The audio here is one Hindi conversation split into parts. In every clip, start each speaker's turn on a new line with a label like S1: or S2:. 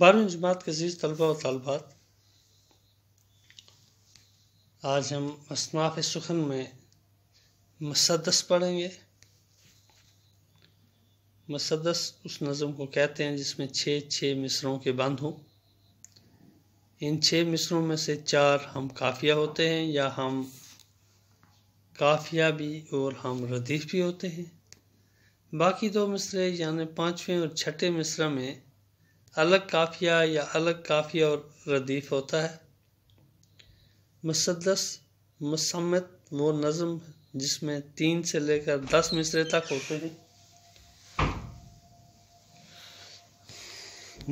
S1: बारहवीं जमात के अजीज़ तलबा और तलबात आज हम असनाफ सुखन में मसदस पढ़ेंगे मसदस उस नज़म को कहते हैं जिसमें छः छः मिसरों के बंद हों इन छः मिसरों में से चार हम काफिया होते हैं या हम काफिया भी और हम रदीफ भी होते हैं बाकी दो मिसरे यानि पाँचवें और छठे मिसरा में अलग काफिया या अलग काफिया और रदीफ होता है मुसदस मुसमत वो नज़म जिसमें तीन से लेकर दस मिसरे तक होते हैं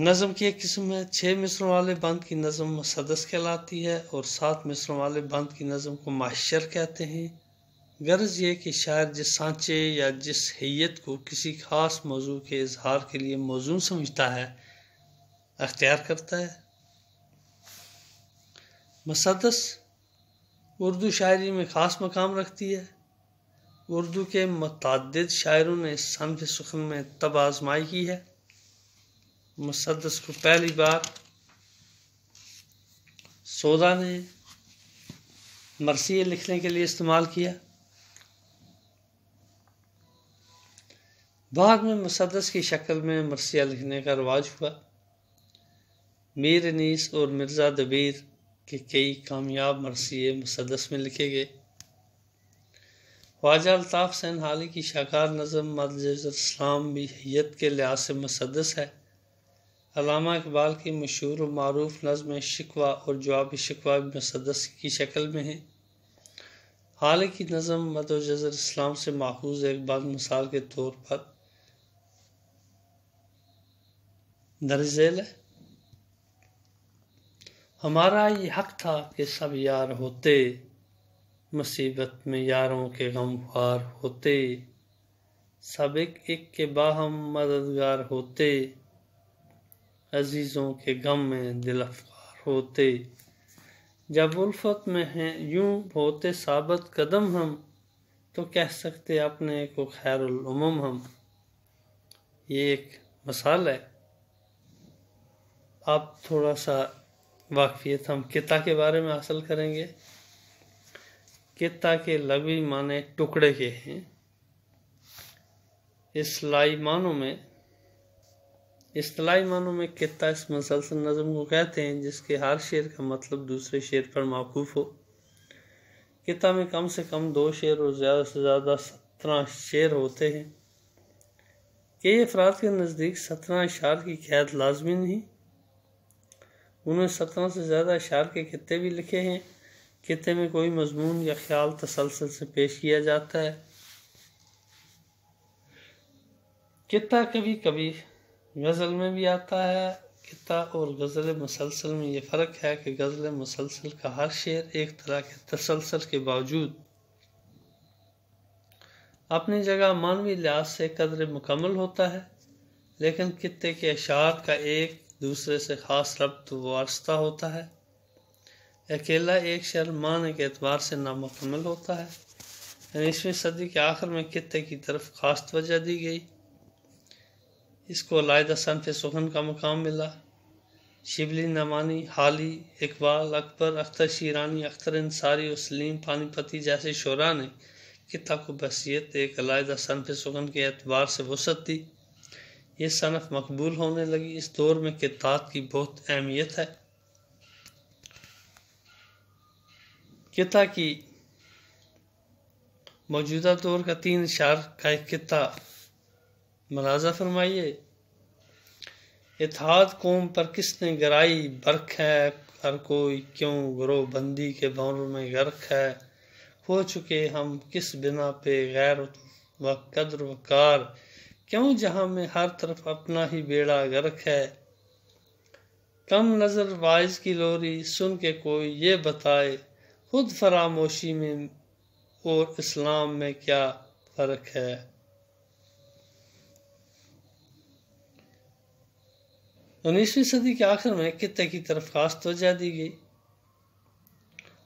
S1: नज़म की एक किस्म है छः मिसरों वाले बंद की नज़म मुसदस कहलाती है और सात मिसरों वाले बंद की नज़म को माशर कहते हैं गर्ज ये कि शायर जिस सांचे या जिस हैत को किसी खास मौजू के इजहार के लिए मौजू समझता है अख्तियार करता है मसदस उर्दू शायरी में ख़ास मकाम रखती है उर्दू के मतद शायरों ने समझ सुखन में तब आजमाई की है मुसदस को पहली बार सोदा ने मरसिए लिखने के लिए इस्तेमाल किया बाद में मसदस की शक्ल में मरसिया लिखने का रवाज हुआ मीर अनीस और मिर्ज़ा दबीर के कई कामयाब मरसिए मुसदस में लिखे गए ख्वाजा अल्ताफ़ सैन हाली की शाकार नज़म मदलाम भी हैत के लिहाज से मुसदस है अलामा इकबाल की मशहूर और मरूफ नज़म शिकवा और जवाब शिकवा भी मुसदस की शक्ल में है हाल की नज़म मदजर इस्लाम से माखूज एक बाद मिसाल के तौर पर दर्ज है हमारा ये हक था कि सब यार होते मुसीबत में यारों के गम ख्वार होते सब एक एक के बाहम मददगार होते अजीज़ों के गम में दिल अफार होते जब उल्फत में हैं यूं होते साबत कदम हम तो कह सकते अपने को खैरम हम ये एक मसाल है आप थोड़ा सा वाकफियत हम किता के बारे में हासिल करेंगे किता के लवी माने टुकड़े के हैं इसलाई मानों में इसलाई मानों में किता इस मसलसल नज़म को कहते हैं जिसके हर शेर का मतलब दूसरे शेर पर माकूफ़ हो किता में कम से कम दो शेर और ज़्यादा से ज़्यादा सत्रह शेर होते हैं कई अफराद के नज़दीक सत्रह अशार की कैद लाजमी नहीं उन्होंने सत्रह से ज़्यादा अशार के खत्े भी लिखे हैं खत्े में कोई मजमून या ख्याल तसलसल से पेश किया जाता है किता कभी कभी गज़ल में भी आता है किता और गज़ल मुसलसल में ये फ़र्क है कि गज़ल मुसलसल का हर शेर एक तरह के तसलसल के बावजूद अपनी जगह मानवी लिहाज से कदर मुकम्मल होता है लेकिन खत्े के अशात का एक दूसरे से खास रब्त वास्ता होता है अकेला एक शहर माने के एतबार से नामकमल होता है उन्नीसवीं सदी के आखिर में खत्े की तरफ खास तवजह दी गई इसको अलायदा सनफ सुखन का मकाम मिला शिबली नमानी हाली इकबाल अकबर अख्तर शीरानी अख्तर इंसारी और सलीम पानीपति जैसे शरा ने किता को बसीत एक अलायदा सनफ सुखन के एतबार से वसत दी ये सनफ मकबूल होने लगी इस दौर में कितात की बहुत अहमियत है किता की मौजूदा दौर का तीन शार का एक किता मलाजा फरमाइए इतिहाद कौम पर किसने गराई बरख है हर कोई क्यों गुरो बंदी के भंवर में गर्क है हो चुके हम किस बिना पे गैर व कदर वकार क्यों जहां में हर तरफ अपना ही बेड़ा गर्क है कम नज़र वाइज की लोरी सुन के कोई ये बताए खुद फरामोशी में और इस्लाम में क्या फ़र्क है उन्नीसवीं सदी के आखिर में किते की तरफ खास तोजह दी गई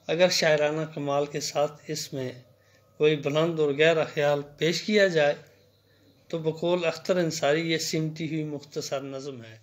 S1: अगर शायराना कमाल के साथ इसमें कोई बुलंद और गहरा ख्याल पेश किया जाए तो बकौल अख्तर अंसारी ये सिमटी हुई मुख्तसर नज़म है